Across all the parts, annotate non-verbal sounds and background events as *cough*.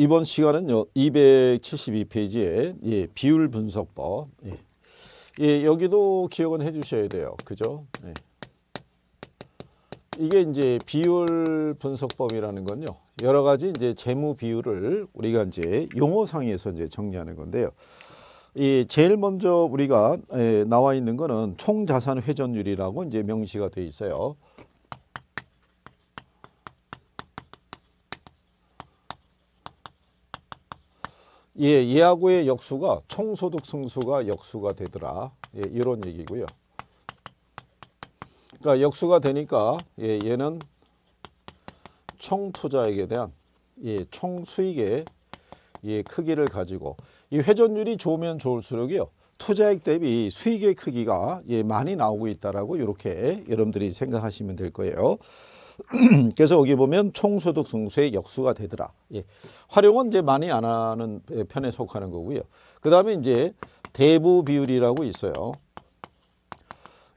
이번 시간은요 272페이지에 예, 비율 분석법 예. 예, 여기도 기억은 해주셔야 돼요 그죠 예. 이게 이제 비율 분석법이라는 건요 여러 가지 이제 재무 비율을 우리가 이제 용어상에서 이제 정리하는 건데요 예, 제일 먼저 우리가 예, 나와 있는 거는 총자산 회전율이라고 이제 명시가 돼 있어요 예, 예하고의 역수가 총소득 승수가 역수가 되더라. 예, 이런 얘기고요. 그러니까 역수가 되니까 예, 얘는 총 투자액에 대한 예, 총 수익의 예, 크기를 가지고 이 회전율이 좋으면 좋을수록요 투자액 대비 수익의 크기가 예, 많이 나오고 있다라고 이렇게 여러분들이 생각하시면 될 거예요. *clears throat* 그래서 여기 보면 총소득 승수의 역수가 되더라. 예. 활용은 이제 많이 안 하는 편에 속하는 거고요. 그 다음에 이제 대부 비율이라고 있어요.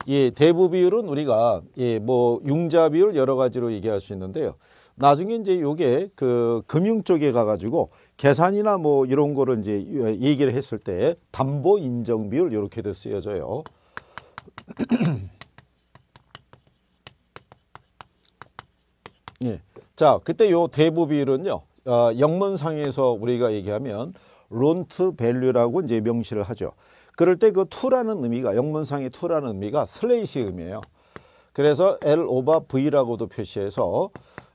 예, 대부 비율은 우리가 예, 뭐 융자 비율 여러 가지로 얘기할 수 있는데요. 나중에 이제 요게 그 금융 쪽에 가가지고 계산이나 뭐 이런 거를 이제 얘기를 했을 때 담보 인정 비율 이렇게도 쓰여져요. *clears throat* 예. 자, 그때 요 대부 비율은요. 어, 영문상에서 우리가 얘기하면 론트 밸류라고 이제 명시를 하죠. 그럴 때 그 투라는 의미가 영문상의 투라는 의미가 슬레이시 의미예요. 그래서 L 오바 V라고도 표시해서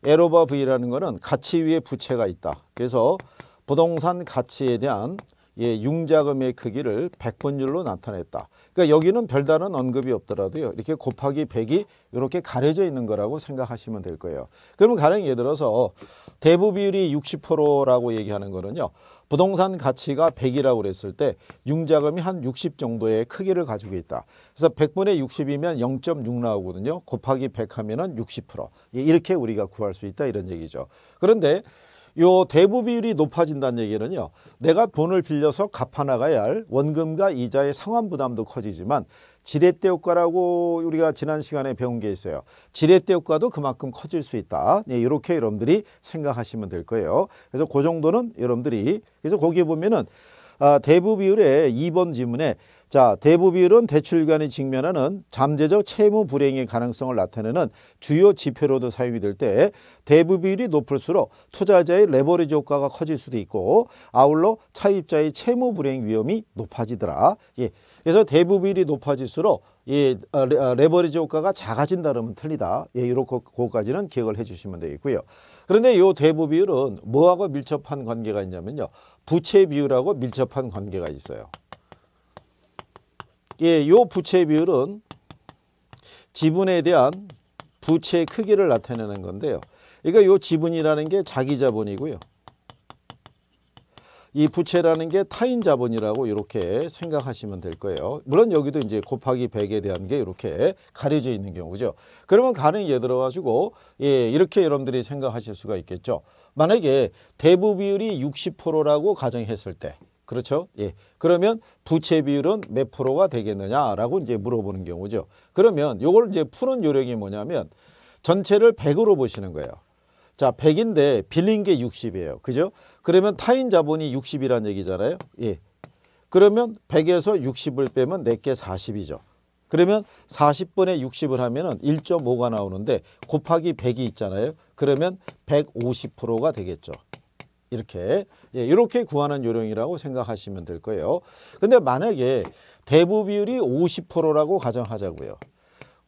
L 오바 V라는 거는 가치 위에 부채가 있다. 그래서 부동산 가치에 대한 예, 융자금의 크기를 100분율로 나타냈다. 그러니까 여기는 별다른 언급이 없더라도요. 이렇게 곱하기 100이 이렇게 가려져 있는 거라고 생각하시면 될 거예요. 그러면 가령 예를 들어서 대부 비율이 60%라고 얘기하는 거는요. 부동산 가치가 100이라고 그랬을 때 융자금이 한 60 정도의 크기를 가지고 있다. 그래서 100분의 60이면 0.6 나오거든요. 곱하기 100 하면은 60%. 예, 이렇게 우리가 구할 수 있다 이런 얘기죠. 그런데 요 대부 비율이 높아진다는 얘기는요. 내가 돈을 빌려서 갚아 나가야 할 원금과 이자의 상환 부담도 커지지만 지렛대 효과라고 우리가 지난 시간에 배운 게 있어요. 지렛대 효과도 그만큼 커질 수 있다. 네, 예, 이렇게 여러분들이 생각하시면 될 거예요. 그래서 그 정도는 여러분들이 그래서 거기에 보면은 아, 대부 비율의 2번 지문에 자 대부 비율은 대출기관이 직면하는 잠재적 채무 불행의 가능성을 나타내는 주요 지표로도 사용이 될 때 대부 비율이 높을수록 투자자의 레버리지 효과가 커질 수도 있고 아울러 차입자의 채무 불행 위험이 높아지더라. 예. 그래서 대부 비율이 높아질수록 이 아, 아, 레버리지 효과가 작아진다면 틀리다. 예, 이렇게 그거까지는 기억을 해주시면 되겠고요. 그런데 이 대부 비율은 뭐하고 밀접한 관계가 있냐면요. 부채 비율하고 밀접한 관계가 있어요. 예, 요 부채 비율은 지분에 대한 부채 크기를 나타내는 건데요. 그러니까 요 지분이라는 게 자기 자본이고요. 이 부채라는 게 타인 자본이라고 이렇게 생각하시면 될 거예요. 물론 여기도 이제 곱하기 100에 대한 게 이렇게 가려져 있는 경우죠. 그러면 가는 예 들어가지고 예, 이렇게 여러분들이 생각하실 수가 있겠죠. 만약에 대부 비율이 60%라고 가정했을 때 그렇죠? 예. 그러면 부채 비율은 몇 프로가 되겠느냐라고 이제 물어보는 경우죠. 그러면 요걸 이제 푸는 요령이 뭐냐면 전체를 100으로 보시는 거예요. 자, 100인데 빌린 게 60이에요. 그죠? 그러면 타인 자본이 6 0이라는 얘기잖아요. 예. 그러면 100에서 60을 빼면 내 게 40이죠. 그러면 40분에 60을 하면 은 1.5가 나오는데 곱하기 100이 있잖아요. 그러면 150%가 되겠죠. 이렇게 예, 이렇게 구하는 요령이라고 생각하시면 될 거예요. 근데 만약에 대부 비율이 50%라고 가정하자고요.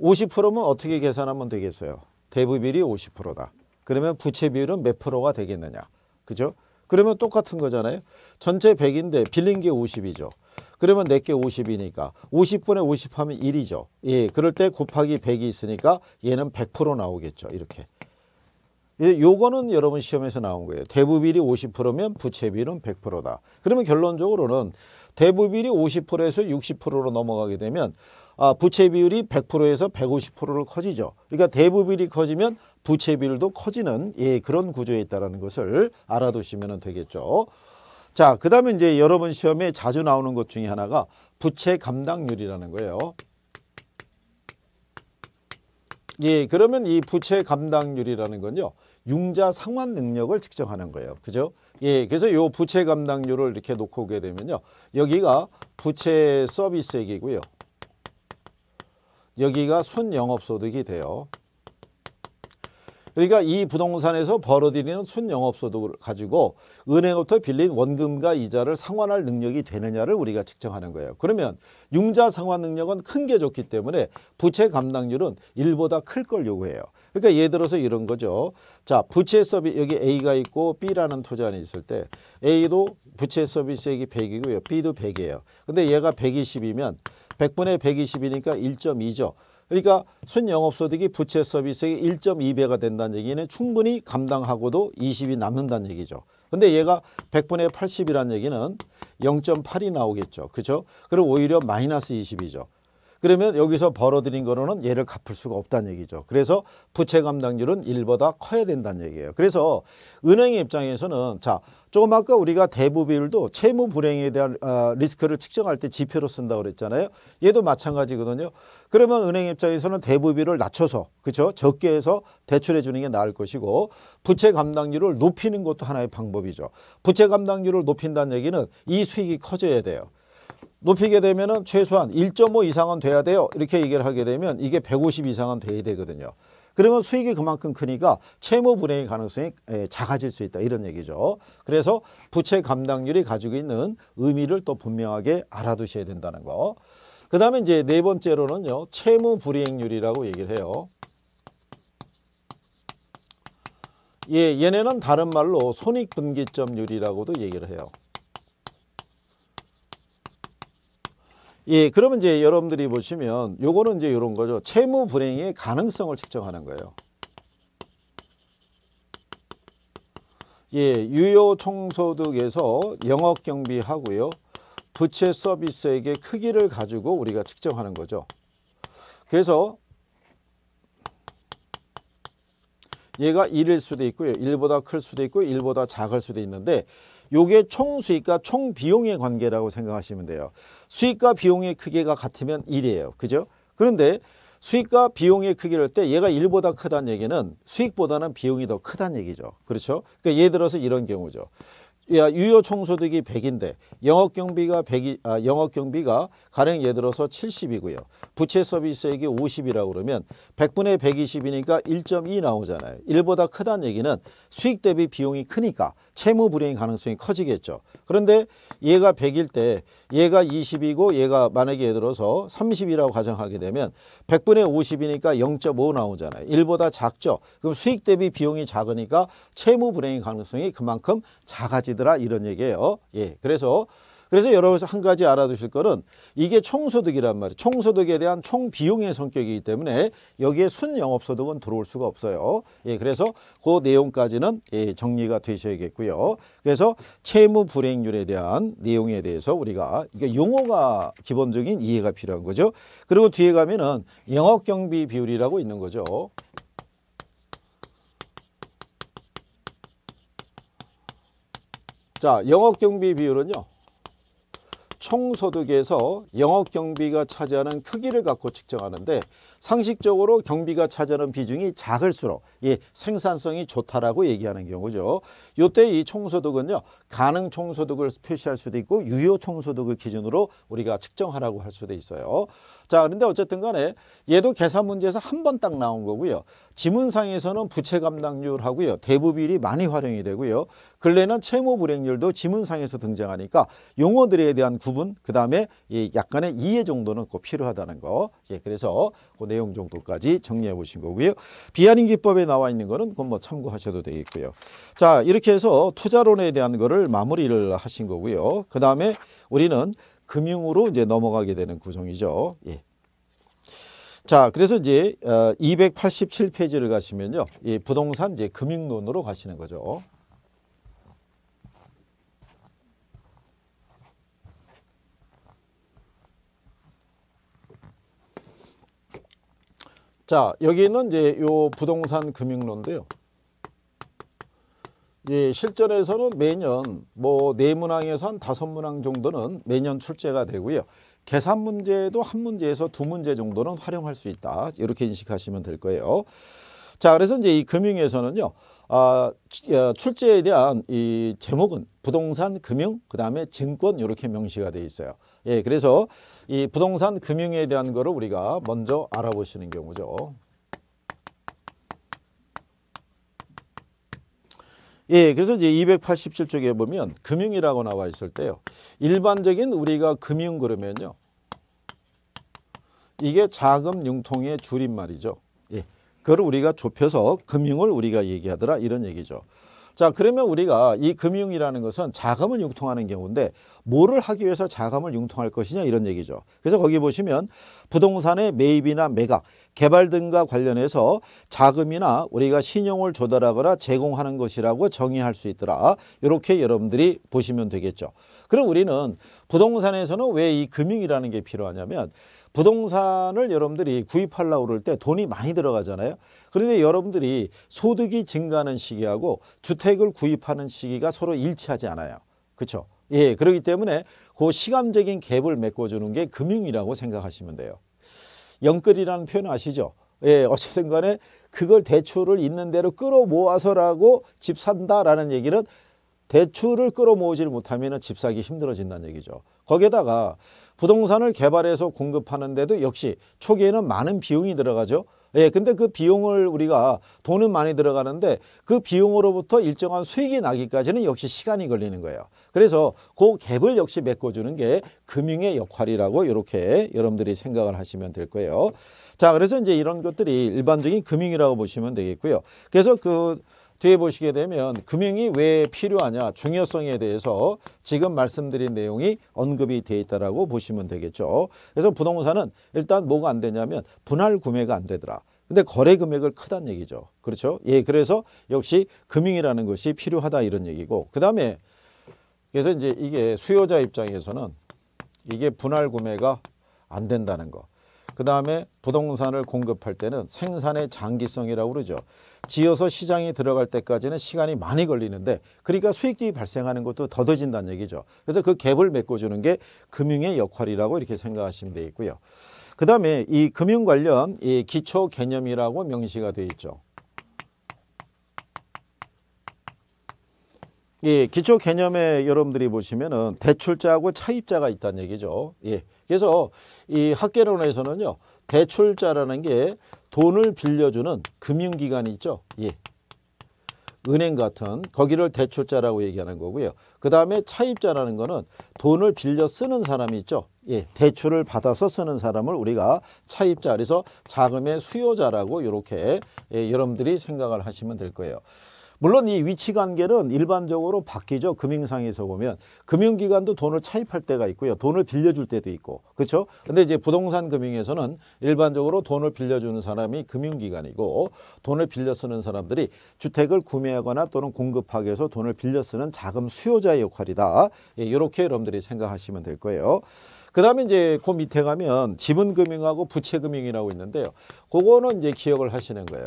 50%면 어떻게 계산하면 되겠어요? 대부 비율이 50%다. 그러면 부채 비율은 몇 프로가 되겠느냐. 그죠? 그러면 똑같은 거잖아요. 전체 100인데 빌린 게 50이죠. 그러면 내개 50이니까 50분의 50 하면 1이죠. 예, 그럴 때 곱하기 100이 있으니까 얘는 100% 나오겠죠. 이렇게. 예, 요거는 여러분 시험에서 나온 거예요. 대부비율이 50%면 부채비율은 100%다. 그러면 결론적으로는 대부비율이 50%에서 60%로 넘어가게 되면 아, 부채비율이 100%에서 150%를 커지죠. 그러니까 대부비율이 커지면 부채비율도 커지는 예, 그런 구조에 있다는 것을 알아두시면 되겠죠. 자, 그 다음에 이제 여러분 시험에 자주 나오는 것 중에 하나가 부채 감당률이라는 거예요. 예, 그러면 이 부채 감당률이라는 건요. 융자 상환 능력을 측정하는 거예요. 그죠? 예, 그래서 요 부채 감당률을 이렇게 놓고 오게 되면요. 여기가 부채 서비스액이고요. 여기가 순영업소득이 돼요. 그러니까 이 부동산에서 벌어들이는 순영업소득을 가지고 은행부터 빌린 원금과 이자를 상환할 능력이 되느냐를 우리가 측정하는 거예요. 그러면 융자 상환 능력은 큰 게 좋기 때문에 부채 감당률은 1보다 클 걸 요구해요. 그러니까 예를 들어서 이런 거죠. 자, 부채 서비 스 여기 A가 있고 B라는 투자안이 있을 때 A도 부채 서비스액이 100이고요. B도 100이에요. 근데 얘가 120이면 100분의 120이니까 1.2죠. 그러니까 순영업소득이 부채 서비스의 1.2배가 된다는 얘기는 충분히 감당하고도 20이 남는다는 얘기죠. 근데 얘가 100분의 80이라는 얘기는 0.8이 나오겠죠. 그렇죠? 그럼 오히려 마이너스 20이죠. 그러면 여기서 벌어들인 거로는 얘를 갚을 수가 없다는 얘기죠. 그래서 부채 감당률은 1보다 커야 된다는 얘기예요. 그래서 은행의 입장에서는 자 조금 아까 우리가 대부 비율도 채무 불행에 대한 어, 리스크를 측정할 때 지표로 쓴다고 그랬잖아요. 얘도 마찬가지거든요. 그러면 은행 입장에서는 대부 비율을 낮춰서 그렇죠? 적게 해서 대출해 주는 게 나을 것이고 부채 감당률을 높이는 것도 하나의 방법이죠. 부채 감당률을 높인다는 얘기는 이 수익이 커져야 돼요. 높이게 되면 최소한 1.5 이상은 돼야 돼요. 이렇게 얘기를 하게 되면 이게 150 이상은 돼야 되거든요. 그러면 수익이 그만큼 크니까 채무 불행의 가능성이 작아질 수 있다 이런 얘기죠. 그래서 부채 감당률이 가지고 있는 의미를 또 분명하게 알아두셔야 된다는 거. 그 다음에 이제 네 번째로는요. 채무 불이행률이라고 얘기를 해요. 예, 얘네는 다른 말로 손익분기점률이라고도 얘기를 해요. 예, 그러면 이제 여러분들이 보시면 요거는 이제 요런 거죠. 채무 불행의 가능성을 측정하는 거예요. 예, 유효 총소득에서 영업 경비하고요. 부채 서비스액의 크기를 가지고 우리가 측정하는 거죠. 그래서 얘가 1일 수도 있고요. 1보다 클 수도 있고 1보다 작을 수도 있는데 요게 총 수익과 총 비용의 관계라고 생각하시면 돼요. 수익과 비용의 크기가 같으면 1이에요. 그죠? 그런데 수익과 비용의 크기를 때 얘가 1보다 크다는 얘기는 수익보다는 비용이 더 크다는 얘기죠. 그렇죠? 그러니까 예를 들어서 이런 경우죠. 야, 유효 총소득이 100인데 영업 경비가 100이 아, 영업 경비가 가령 예를 들어서 70이고요. 부채 서비스액이 50이라고 그러면 100분의 120이니까 1.2 나오잖아요. 1보다 크다는 얘기는 수익 대비 비용이 크니까 채무 불이행 가능성이 커지겠죠. 그런데 얘가 100일 때 얘가 20이고 얘가 만약에 예를 들어서 30이라고 가정하게 되면 100분의 50이니까 0.5 나오잖아요. 1보다 작죠. 그럼 수익 대비 비용이 작으니까 채무 불이행 가능성이 그만큼 작아지 얘들아 이런 얘기예요. 예. 그래서 그래서 여러분 한 가지 알아두실 거는 이게 총소득이란 말이에요. 총소득에 대한 총비용의 성격이기 때문에 여기에 순영업소득은 들어올 수가 없어요. 예, 그래서 그 내용까지는 예, 정리가 되셔야겠고요. 그래서 채무 불행률에 대한 내용에 대해서 우리가 이게 용어가 기본적인 이해가 필요한 거죠. 그리고 뒤에 가면은 영업경비 비율이라고 있는 거죠. 자, 영업경비 비율은요. 총소득에서 영업경비가 차지하는 크기를 갖고 측정하는데 상식적으로 경비가 차지하는 비중이 작을수록 예, 생산성이 좋다라고 얘기하는 경우죠. 요때 이 총소득은요. 가능 총소득을 표시할 수도 있고 유효 총소득을 기준으로 우리가 측정하라고 할 수도 있어요. 자, 그런데 어쨌든 간에 얘도 계산 문제에서 한 번 딱 나온 거고요. 지문상에서는 부채 감당률하고요. 대부비율이 많이 활용이 되고요. 근래는 채무 불행률도 지문상에서 등장하니까 용어들에 대한 구분 그다음에 예, 약간의 이해 정도는 꼭 필요하다는 거. 예, 그래서 내용 정도까지 정리해 보신 거고요. 비하인 기법에 나와 있는 거는 그건 뭐 참고하셔도 되겠고요. 자 이렇게 해서 투자론에 대한 거를 마무리를 하신 거고요. 그 다음에 우리는 금융으로 이제 넘어가게 되는 구성이죠. 예. 자, 그래서 이제 287페이지를 어, 가시면요. 이 부동산 이제 금융론으로 가시는 거죠. 자, 여기는 이제 요 부동산 금융론데요. 예, 실전에서는 매년 뭐 네 문항에서 한 다섯 문항 정도는 매년 출제가 되고요. 계산 문제도 한 문제에서 두 문제 정도는 활용할 수 있다. 이렇게 인식하시면 될 거예요. 자, 그래서 이제 이 금융에서는요. 아, 어, 출제에 대한 이 제목은 부동산, 금융, 그 다음에 증권 이렇게 명시가 돼 있어요. 예, 그래서 이 부동산, 금융에 대한 거를 우리가 먼저 알아보시는 경우죠. 예, 그래서 이제 287쪽에 보면 금융이라고 나와 있을 때요. 일반적인 우리가 금융 그러면요. 이게 자금 융통의 줄임말이죠. 그걸 우리가 좁혀서 금융을 우리가 얘기하더라 이런 얘기죠. 자 그러면 우리가 이 금융이라는 것은 자금을 융통하는 경우인데 뭐를 하기 위해서 자금을 융통할 것이냐 이런 얘기죠. 그래서 거기 보시면 부동산의 매입이나 매각, 개발 등과 관련해서 자금이나 우리가 신용을 조달하거나 제공하는 것이라고 정의할 수 있더라. 이렇게 여러분들이 보시면 되겠죠. 그럼 우리는 부동산에서는 왜 이 금융이라는 게 필요하냐면 부동산을 여러분들이 구입하려고 그럴 때 돈이 많이 들어가잖아요. 그런데 여러분들이 소득이 증가하는 시기하고 주택을 구입하는 시기가 서로 일치하지 않아요. 그렇죠? 예, 그렇기 때문에 그시간적인 갭을 메꿔주는 게 금융이라고 생각하시면 돼요. 영끌이라는 표현 아시죠? 예, 어쨌든 간에 그걸 대출을 있는 대로 끌어모아서라고 집 산다라는 얘기는 대출을 끌어모으질 못하면 집 사기 힘들어진다는 얘기죠. 거기에다가 부동산을 개발해서 공급하는데도 역시 초기에는 많은 비용이 들어가죠. 예, 근데 그 비용을 우리가 돈은 많이 들어가는데 그 비용으로부터 일정한 수익이 나기까지는 역시 시간이 걸리는 거예요. 그래서 그 갭을 역시 메꿔주는 게 금융의 역할이라고 이렇게 여러분들이 생각을 하시면 될 거예요. 자, 그래서 이제 이런 것들이 일반적인 금융이라고 보시면 되겠고요. 그래서 그 뒤에 보시게 되면 금융이 왜 필요하냐 중요성에 대해서 지금 말씀드린 내용이 언급이 되어 있다고 라 보시면 되겠죠. 그래서 부동산은 일단 뭐가 안 되냐면 분할 구매가 안 되더라. 근데 거래 금액을 크다는 얘기죠. 그렇죠? 예, 그래서 역시 금융이라는 것이 필요하다 이런 얘기고 그 다음에 그래서 이제 이게 수요자 입장에서는 이게 분할 구매가 안 된다는 거. 그 다음에 부동산을 공급할 때는 생산의 장기성이라고 그러죠. 지어서 시장에 들어갈 때까지는 시간이 많이 걸리는데 그러니까 수익이 발생하는 것도 더뎌진다는 얘기죠. 그래서 그 갭을 메꿔주는 게 금융의 역할이라고 이렇게 생각하시면 되겠고요. 그 다음에 이 금융 관련 이 기초 개념이라고 명시가 되어 있죠. 예, 기초 개념에 여러분들이 보시면은 대출자하고 차입자가 있다는 얘기죠. 예. 그래서 이 학계론에서는요. 대출자라는 게 돈을 빌려주는 금융기관이 있죠. 예. 은행 같은 거기를 대출자라고 얘기하는 거고요. 그 다음에 차입자라는 거는 돈을 빌려 쓰는 사람이 있죠. 예, 대출을 받아서 쓰는 사람을 우리가 차입자 그래서 자금의 수요자라고 이렇게 예, 여러분들이 생각을 하시면 될 거예요. 물론 이 위치 관계는 일반적으로 바뀌죠. 금융상에서 보면 금융기관도 돈을 차입할 때가 있고요. 돈을 빌려줄 때도 있고 그렇죠. 근데 이제 부동산 금융에서는 일반적으로 돈을 빌려주는 사람이 금융기관이고 돈을 빌려 쓰는 사람들이 주택을 구매하거나 또는 공급하기 위해서 돈을 빌려 쓰는 자금 수요자의 역할이다. 예, 이렇게 여러분들이 생각하시면 될 거예요. 그 다음에 이제 그 밑에 가면 지분금융하고 부채금융이라고 있는데요. 그거는 이제 기억을 하시는 거예요.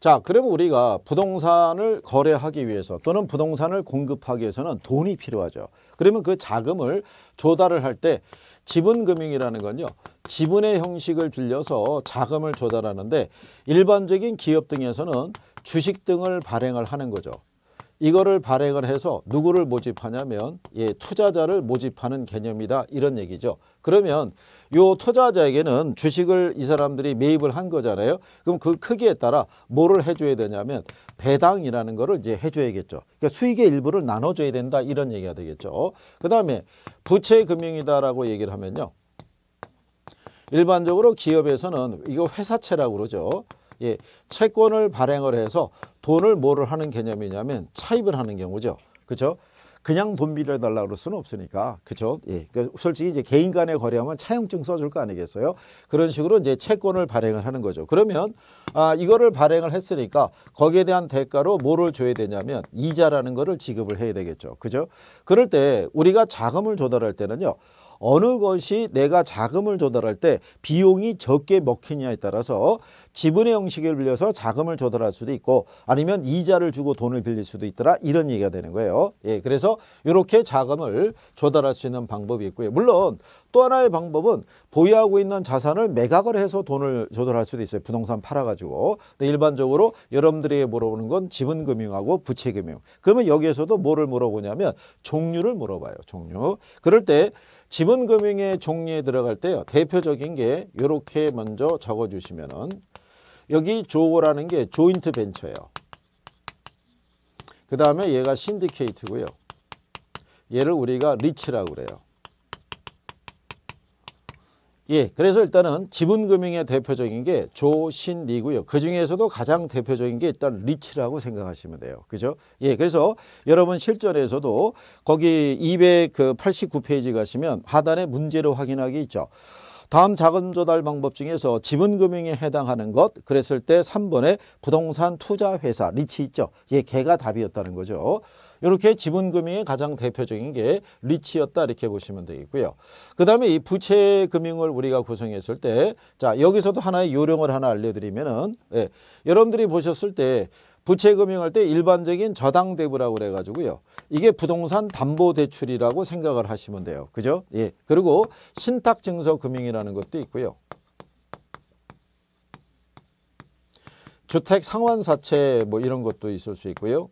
자, 그러면 우리가 부동산을 거래하기 위해서 또는 부동산을 공급하기 위해서는 돈이 필요하죠. 그러면 그 자금을 조달을 할 때 지분금융이라는 건요. 지분의 형식을 빌려서 자금을 조달하는데 일반적인 기업 등에서는 주식 등을 발행을 하는 거죠. 이거를 발행을 해서 누구를 모집하냐면 예, 투자자를 모집하는 개념이다 이런 얘기죠. 그러면 요 투자자에게는 주식을 이 사람들이 매입을 한 거잖아요. 그럼 그 크기에 따라 뭐를 해줘야 되냐면 배당이라는 거를 이제 해줘야겠죠. 그러니까 수익의 일부를 나눠줘야 된다 이런 얘기가 되겠죠. 그 다음에 부채금융이다라고 얘기를 하면요. 일반적으로 기업에서는 이거 회사채라고 그러죠. 예, 채권을 발행을 해서 돈을 뭐를 하는 개념이냐면 차입을 하는 경우죠. 그렇죠? 그냥 돈 빌려달라 그럴 수는 없으니까 그죠 예 그러니까 솔직히 이제 개인 간의 거래하면 차용증 써줄 거 아니겠어요 그런 식으로 이제 채권을 발행을 하는 거죠 그러면 아 이거를 발행을 했으니까 거기에 대한 대가로 뭐를 줘야 되냐면 이자라는 거를 지급을 해야 되겠죠 그죠 그럴 때 우리가 자금을 조달할 때는요 어느 것이 내가 자금을 조달할 때 비용이 적게 먹히냐에 따라서 지분의 형식을 빌려서 자금을 조달할 수도 있고 아니면 이자를 주고 돈을 빌릴 수도 있더라 이런 얘기가 되는 거예요. 예, 그래서 이렇게 자금을 조달할 수 있는 방법이 있고요. 물론 또 하나의 방법은 보유하고 있는 자산을 매각을 해서 돈을 조달할 수도 있어요. 부동산 팔아가지고. 근데 일반적으로 여러분들이 물어보는 건 지분금융하고 부채금융. 그러면 여기에서도 뭐를 물어보냐면 종류를 물어봐요. 종류. 그럴 때 지분금융의 종류에 들어갈 때요. 대표적인 게 이렇게 먼저 적어주시면은 여기 조어라는 게 조인트 벤처예요. 그 다음에 얘가 신디케이트고요. 얘를 우리가 리치라고 그래요. 예, 그래서 일단은 지분금융의 대표적인 게 조신리고요. 그 중에서도 가장 대표적인 게 일단 리치라고 생각하시면 돼요. 그죠? 예, 그래서 여러분 실전에서도 거기 289페이지 가시면 하단에 문제로 확인하기 있죠. 다음 자금 조달 방법 중에서 지분금융에 해당하는 것 그랬을 때 3번에 부동산 투자회사 리치 있죠. 예, 걔가 답이었다는 거죠. 이렇게 지분금융의 가장 대표적인 게 리치였다 이렇게 보시면 되겠고요. 그 다음에 이 부채금융을 우리가 구성했을 때자 여기서도 하나의 요령을 하나 알려드리면은 예, 여러분들이 보셨을 때 부채금융할 때 일반적인 저당대부라고 그래가지고요. 이게 부동산 담보대출이라고 생각을 하시면 돼요. 그죠? 예. 그리고 신탁증서금융이라는 것도 있고요. 주택 상환사채 뭐 이런 것도 있을 수 있고요.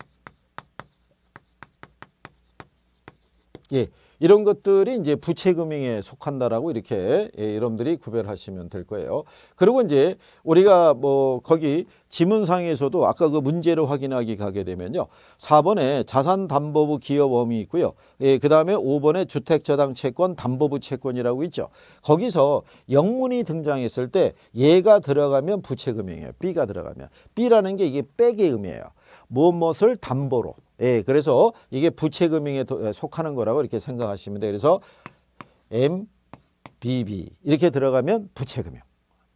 예, 이런 것들이 이제 부채금융에 속한다라고 이렇게 예, 여러분들이 구별하시면 될 거예요. 그리고 이제 우리가 뭐 거기 지문상에서도 아까 그 문제를 확인하기 가게 되면요. 4번에 자산담보부 기여범이 있고요. 예, 그 다음에 5번에 주택저당 채권 담보부 채권이라고 있죠. 거기서 영문이 등장했을 때 얘가 들어가면 부채금융이에요. B가 들어가면. B라는 게 이게 빼기 의미예요 무엇 무엇을 담보로 예, 그래서 이게 부채금융에 속하는 거라고 이렇게 생각하시면 돼요. 그래서 MBB 이렇게 들어가면 부채금융.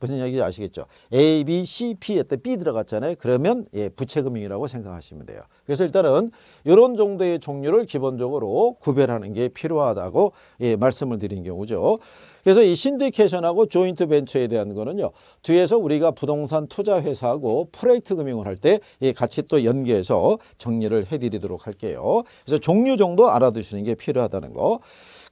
무슨 이야기인지 아시겠죠? A, B, C, P 했때 B 들어갔잖아요. 그러면 예, 부채금융이라고 생각하시면 돼요. 그래서 일단은 이런 정도의 종류를 기본적으로 구별하는 게 필요하다고 예, 말씀을 드린 경우죠. 그래서 이 신디케이션하고 조인트 벤처에 대한 거는요. 뒤에서 우리가 부동산 투자 회사하고 프로젝트 금융을 할때 예, 같이 또 연계해서 정리를 해드리도록 할게요. 그래서 종류 정도 알아두시는 게 필요하다는 거.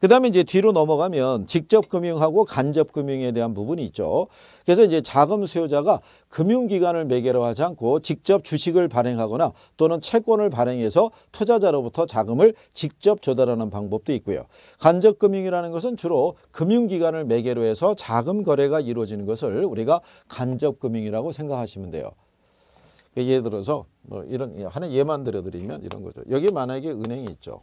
그 다음에 이제 뒤로 넘어가면 직접금융하고 간접금융에 대한 부분이 있죠. 그래서 이제 자금 수요자가 금융기관을 매개로 하지 않고 직접 주식을 발행하거나 또는 채권을 발행해서 투자자로부터 자금을 직접 조달하는 방법도 있고요. 간접금융이라는 것은 주로 금융기관을 매개로 해서 자금 거래가 이루어지는 것을 우리가 간접금융이라고 생각하시면 돼요. 예를 들어서 뭐 이런 예, 하나 예만 들어드리면 이런 거죠. 여기 만약에 은행이 있죠.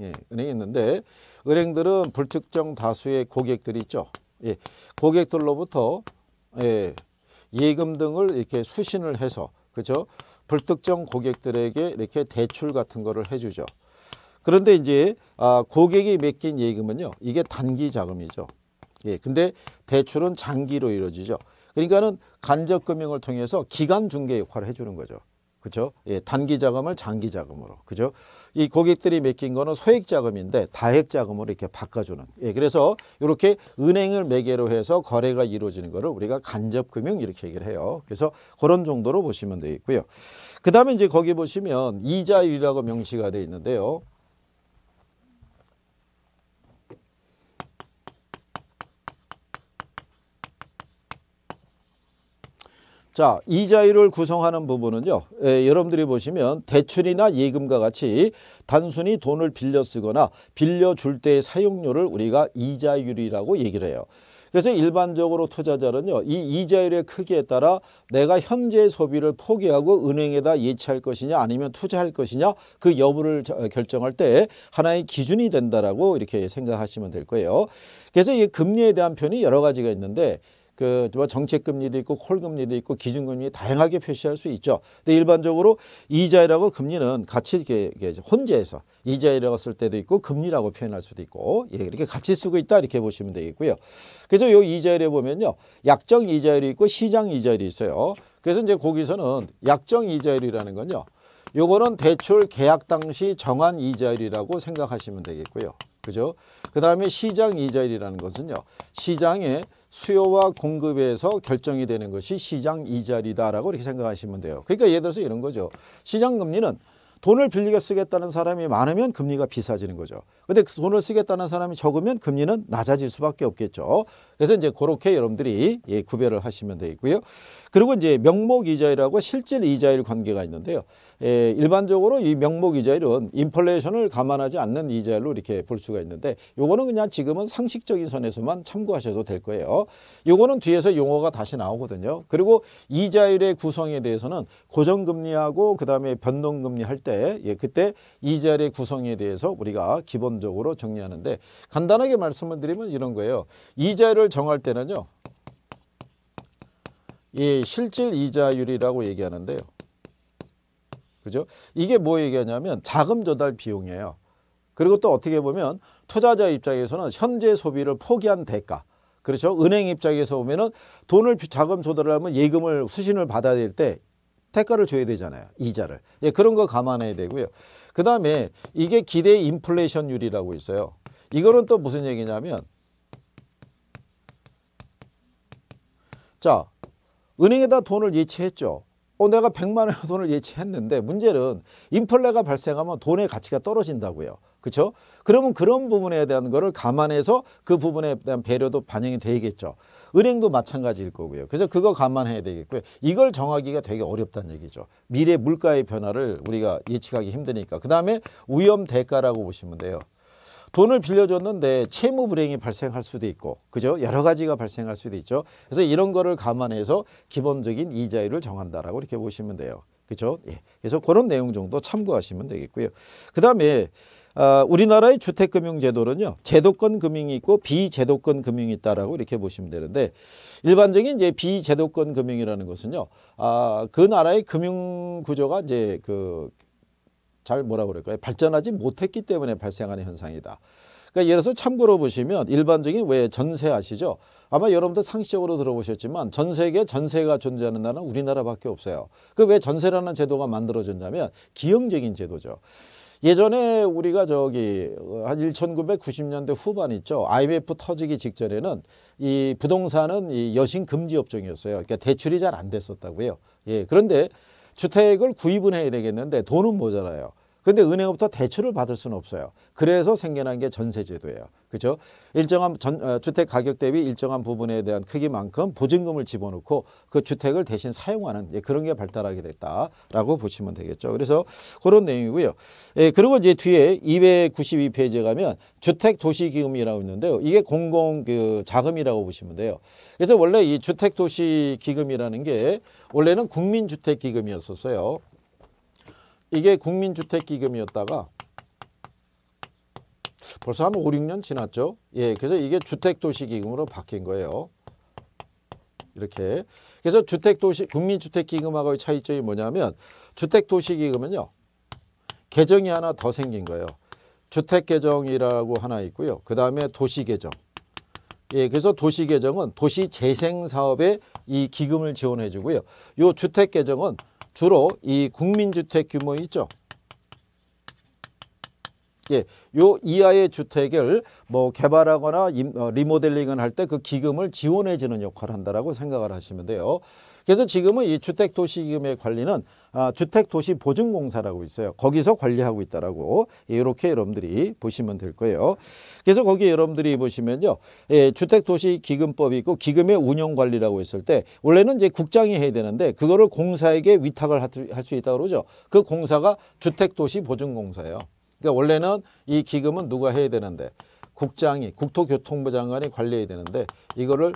예, 은행이 있는데 은행들은 불특정 다수의 고객들이 있죠. 예, 고객들로부터 예, 예금 등을 이렇게 수신을 해서 그죠? 불특정 고객들에게 이렇게 대출 같은 거를 해주죠. 그런데 이제 아, 고객이 맡긴 예금은요, 이게 단기 자금이죠. 예, 근데 대출은 장기로 이루어지죠. 그러니까는 간접금융을 통해서 기간 중개 역할을 해주는 거죠. 그죠? 예, 단기 자금을 장기 자금으로. 그죠? 이 고객들이 맡긴 거는 소액 자금인데 다액 자금으로 이렇게 바꿔주는. 예, 그래서 이렇게 은행을 매개로 해서 거래가 이루어지는 거를 우리가 간접금융 이렇게 얘기를 해요. 그래서 그런 정도로 보시면 되겠고요. 그 다음에 이제 거기 보시면 이자율이라고 명시가 되어 있는데요. 자, 이자율을 구성하는 부분은요. 예, 여러분들이 보시면 대출이나 예금과 같이 단순히 돈을 빌려 쓰거나 빌려줄 때의 사용료를 우리가 이자율이라고 얘기를 해요. 그래서 일반적으로 투자자는요. 이 이자율의 크기에 따라 내가 현재 소비를 포기하고 은행에다 예치할 것이냐 아니면 투자할 것이냐 그 여부를 결정할 때 하나의 기준이 된다라고 이렇게 생각하시면 될 거예요. 그래서 이 금리에 대한 편이 여러 가지가 있는데 그 뭐 정책 금리도 있고 콜 금리도 있고 기준 금리 다양하게 표시할 수 있죠. 근데 일반적으로 이자율하고 금리는 같이 이렇게, 혼재해서 이자율이라고 쓸 때도 있고 금리라고 표현할 수도 있고 예, 이렇게 같이 쓰고 있다 이렇게 보시면 되겠고요. 그래서 요 이자율에 보면요. 약정 이자율이 있고 시장 이자율이 있어요. 그래서 이제 거기서는 약정 이자율이라는 건요. 요거는 대출 계약 당시 정한 이자율이라고 생각하시면 되겠고요. 그죠? 그 다음에 시장 이자율이라는 것은요. 시장의 수요와 공급에서 결정이 되는 것이 시장 이자율이다라고 이렇게 생각하시면 돼요. 그러니까 예를 들어서 이런 거죠. 시장 금리는 돈을 빌리게 쓰겠다는 사람이 많으면 금리가 비싸지는 거죠. 근데 그 돈을 쓰겠다는 사람이 적으면 금리는 낮아질 수밖에 없겠죠. 그래서 이제 그렇게 여러분들이 예, 구별을 하시면 되겠고요. 그리고 이제 명목 이자율하고 실질 이자율 관계가 있는데요. 예, 일반적으로 이 명목 이자율은 인플레이션을 감안하지 않는 이자율로 이렇게 볼 수가 있는데 요거는 그냥 지금은 상식적인 선에서만 참고하셔도 될 거예요. 요거는 뒤에서 용어가 다시 나오거든요. 그리고 이자율의 구성에 대해서는 고정금리하고 그다음에 변동금리 할때 예, 그때 이자율의 구성에 대해서 우리가 기본적으로 정리하는데 간단하게 말씀을 드리면 이런 거예요. 이자율을 정할 때는요. 이 실질 이자율이라고 얘기하는데요. 그죠? 이게 뭐 얘기하냐면 자금 조달 비용이에요. 그리고 또 어떻게 보면 투자자 입장에서는 현재 소비를 포기한 대가. 그렇죠? 은행 입장에서 보면은 돈을 자금 조달을 하면 예금을 수신을 받아야 될 때 대가를 줘야 되잖아요. 이자를. 예, 그런 거 감안해야 되고요. 그다음에 이게 기대 인플레이션율이라고 있어요. 이거는 또 무슨 얘기냐면 자, 은행에다 돈을 예치했죠. 어, 내가 100만 원의 돈을 예치했는데 문제는 인플레가 발생하면 돈의 가치가 떨어진다고요. 그렇죠? 그러면 그런 부분에 대한 거를 감안해서 그 부분에 대한 배려도 반영이 되겠죠. 은행도 마찬가지일 거고요. 그래서 그거 감안해야 되겠고요. 이걸 정하기가 되게 어렵다는 얘기죠. 미래 물가의 변화를 우리가 예측하기 힘드니까. 그다음에 위험 대가라고 보시면 돼요. 돈을 빌려줬는데 채무 불행이 발생할 수도 있고 그죠 여러 가지가 발생할 수도 있죠 그래서 이런 거를 감안해서 기본적인 이자율을 정한다라고 이렇게 보시면 돼요 그죠 예. 그래서 그런 내용 정도 참고하시면 되겠고요 그 다음에 아, 우리나라의 주택금융제도는요 제도권 금융이 있고 비제도권 금융이 있다라고 이렇게 보시면 되는데 일반적인 이제 비제도권 금융이라는 것은요 아, 그 나라의 금융 구조가 이제 그잘 뭐라 그럴까요? 발전하지 못했기 때문에 발생하는 현상이다. 그러니까 예를 들어서 참고로 보시면 일반적인 왜 전세 아시죠? 아마 여러분도 상식적으로 들어보셨지만 전 세계 전세가 존재하는 나라는 우리나라밖에 없어요. 그 왜 전세라는 제도가 만들어졌냐면 기형적인 제도죠. 예전에 우리가 저기 한 1990년대 후반 있죠. IMF 터지기 직전에는 이 부동산은 이 여신 금지 업종이었어요. 그러니까 대출이 잘 안 됐었다고요. 예. 그런데 주택을 구입은 해야 되겠는데 돈은 모자라요. 근데 은행부터 대출을 받을 수는 없어요. 그래서 생겨난 게 전세제도예요. 그죠? 일정한 전, 어, 주택 가격 대비 일정한 부분에 대한 크기만큼 보증금을 집어넣고 그 주택을 대신 사용하는 예, 그런 게 발달하게 됐다라고 보시면 되겠죠. 그래서 그런 내용이고요. 예, 그리고 이제 뒤에 292페이지에 가면 주택 도시 기금이라고 있는데요. 이게 공공 그 자금이라고 보시면 돼요. 그래서 원래 이 주택 도시 기금이라는 게 원래는 국민주택 기금이었었어요. 이게 국민주택기금이었다가 벌써 한 5, 6년 지났죠. 예, 그래서 이게 주택도시기금으로 바뀐 거예요. 이렇게. 그래서 주택도시 국민주택기금하고의 차이점이 뭐냐면 주택도시기금은요. 개정이 하나 더 생긴 거예요. 주택개정이라고 하나 있고요. 그 다음에 도시개정. 예, 그래서 도시개정은 도시재생사업에 이 기금을 지원해 주고요. 요 주택개정은 주로 이 국민주택 규모 있죠. 예, 요 이하의 주택을 뭐 개발하거나 어, 리모델링을 할 때 그 기금을 지원해 주는 역할을 한다라고 생각을 하시면 돼요. 그래서 지금은 이 주택 도시 기금의 관리는 아, 주택도시보증공사라고 있어요. 거기서 관리하고 있다라고 이렇게 여러분들이 보시면 될 거예요. 그래서 거기 여러분들이 보시면요. 예, 주택도시기금법이 있고 기금의 운영관리라고 했을 때 원래는 이제 국장이 해야 되는데 그거를 공사에게 위탁을 할 수 있다고 그러죠. 그 공사가 주택도시보증공사예요. 그러니까 원래는 이 기금은 누가 해야 되는데 국장이 국토교통부 장관이 관리해야 되는데 이거를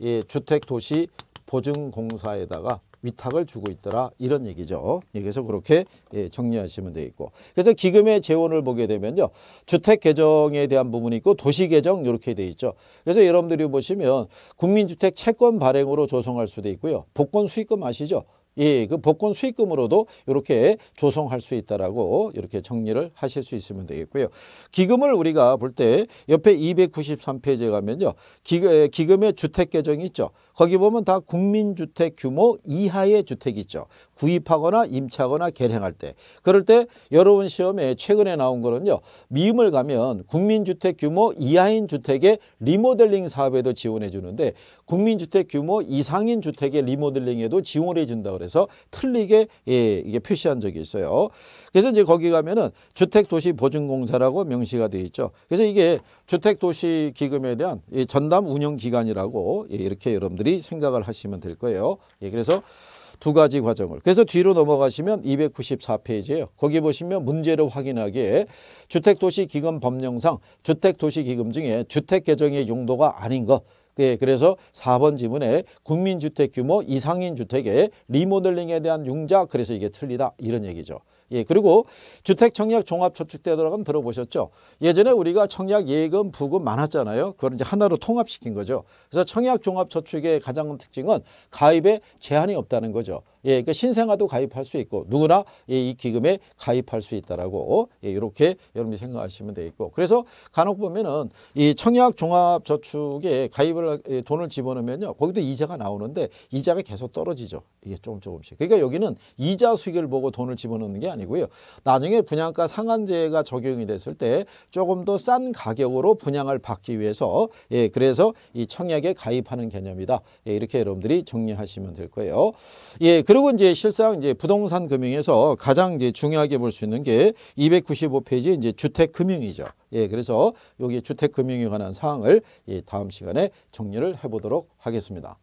예, 주택도시보증공사에다가 위탁을 주고 있더라 이런 얘기죠. 여기서 그렇게 예, 정리하시면 되겠고 그래서 기금의 재원을 보게 되면요. 주택 개정에 대한 부분이 있고 도시 개정 이렇게 돼 있죠. 그래서 여러분들이 보시면 국민주택 채권 발행으로 조성할 수도 있고요. 복권 수익금 아시죠? 예, 그 복권 수익금으로도 이렇게 조성할 수 있다라고 이렇게 정리를 하실 수 있으면 되겠고요. 기금을 우리가 볼 때 옆에 293페이지에 가면요. 기금의 주택 계정이 있죠. 거기 보면 다 국민주택 규모 이하의 주택이 죠 구입하거나 임차하거나 개량할 때. 그럴 때 여러분 시험에 최근에 나온 거는요. 미음을 가면 국민주택 규모 이하인 주택의 리모델링 사업에도 지원해 주는데 국민주택 규모 이상인 주택의 리모델링에도 지원해 준다 그래서 틀리게 예, 이게 표시한 적이 있어요. 그래서 이제 거기 가면은 주택도시보증공사라고 명시가 되어 있죠. 그래서 이게 주택도시기금에 대한 전담 운영기관이라고 예, 이렇게 여러분들이 생각을 하시면 될 거예요. 예, 그래서 두 가지 과정을. 그래서 뒤로 넘어가시면 294페이지예요. 거기 보시면 문제를 확인하기에 주택도시기금 법령상 주택도시기금 중에 주택개정의 용도가 아닌 것 예, 그래서 4번 지문에 국민주택 규모 이상인 주택의 리모델링에 대한 융자 그래서 이게 틀리다 이런 얘기죠. 예, 그리고 주택 청약 종합 저축대들어간 들어보셨죠? 예전에 우리가 청약 예금 부금 많았잖아요. 그걸 이제 하나로 통합시킨 거죠. 그래서 청약 종합 저축의 가장 큰 특징은 가입에 제한이 없다는 거죠. 예, 그니까 신생아도 가입할 수 있고 누구나 예, 이 기금에 가입할 수 있다라고 예, 이렇게 여러분이 생각하시면 되겠고 그래서 간혹 보면은 이 청약 종합 저축에 가입을 예, 돈을 집어넣으면요 거기도 이자가 나오는데 이자가 계속 떨어지죠 이게 조금 조금씩 그러니까 여기는 이자 수익을 보고 돈을 집어넣는 게 아니고요 나중에 분양가 상한제가 적용이 됐을 때 조금 더 싼 가격으로 분양을 받기 위해서 예, 그래서 이 청약에 가입하는 개념이다 예, 이렇게 여러분들이 정리하시면 될 거예요 예. 그리고 이제 실상 이제 부동산 금융에서 가장 이제 중요하게 볼 수 있는 게 295페이지 이제 주택 금융이죠. 예, 그래서 여기 주택 금융에 관한 사항을 예, 다음 시간에 정리를 해보도록 하겠습니다.